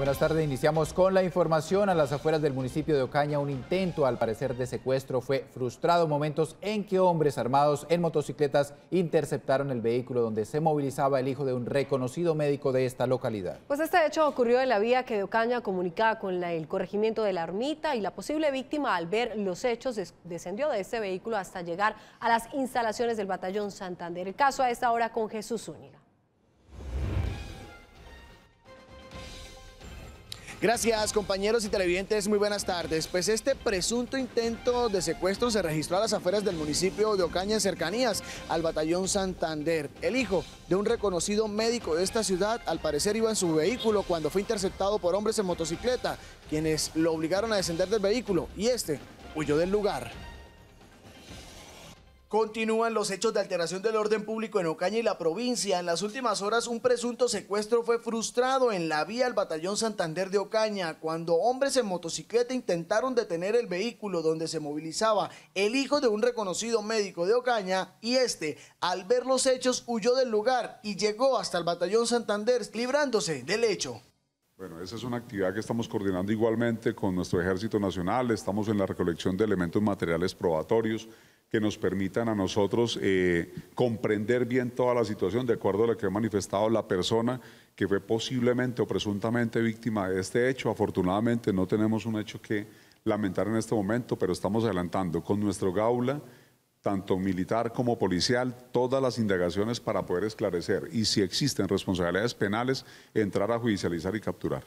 Buenas tardes, iniciamos con la información. A las afueras del municipio de Ocaña, un intento al parecer de secuestro fue frustrado. Momentos en que hombres armados en motocicletas interceptaron el vehículo donde se movilizaba el hijo de un reconocido médico de esta localidad. Pues este hecho ocurrió en la vía que de Ocaña comunicaba con el corregimiento de la ermita y la posible víctima al ver los hechos descendió de este vehículo hasta llegar a las instalaciones del batallón Santander. El caso a esta hora con Jesús Zúñiga. Gracias compañeros y televidentes, muy buenas tardes. Pues este presunto intento de secuestro se registró a las afueras del municipio de Ocaña en cercanías al batallón Santander. El hijo de un reconocido médico de esta ciudad al parecer iba en su vehículo cuando fue interceptado por hombres en motocicleta, quienes lo obligaron a descender del vehículo y este huyó del lugar. Continúan los hechos de alteración del orden público en Ocaña y la provincia. En las últimas horas, un presunto secuestro fue frustrado en la vía al batallón Santander de Ocaña, cuando hombres en motocicleta intentaron detener el vehículo donde se movilizaba el hijo de un reconocido médico de Ocaña y este, al ver los hechos, huyó del lugar y llegó hasta el batallón Santander, librándose del hecho. Bueno, esa es una actividad que estamos coordinando igualmente con nuestro Ejército Nacional. Estamos en la recolección de elementos materiales probatorios que nos permitan a nosotros eh, comprender bien toda la situación de acuerdo a lo que ha manifestado la persona que fue posiblemente o presuntamente víctima de este hecho. Afortunadamente no tenemos un hecho que lamentar en este momento, pero estamos adelantando con nuestro gaula, tanto militar como policial, todas las indagaciones para poder esclarecer y si existen responsabilidades penales, entrar a judicializar y capturar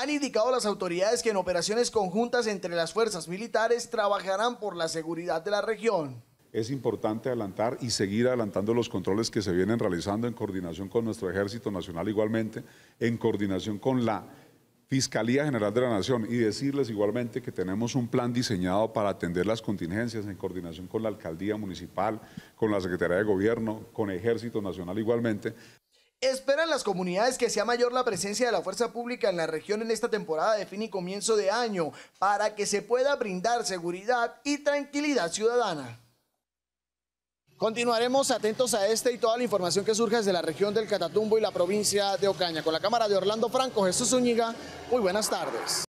han indicado las autoridades que en operaciones conjuntas entre las fuerzas militares trabajarán por la seguridad de la región. Es importante adelantar y seguir adelantando los controles que se vienen realizando en coordinación con nuestro Ejército Nacional igualmente, en coordinación con la Fiscalía General de la Nación y decirles igualmente que tenemos un plan diseñado para atender las contingencias en coordinación con la Alcaldía Municipal, con la Secretaría de Gobierno, con Ejército Nacional igualmente, Esperan las comunidades que sea mayor la presencia de la fuerza pública en la región en esta temporada de fin y comienzo de año para que se pueda brindar seguridad y tranquilidad ciudadana. Continuaremos atentos a este y toda la información que surge desde la región del Catatumbo y la provincia de Ocaña. Con la cámara de Orlando Franco, Jesús Zúñiga, muy buenas tardes.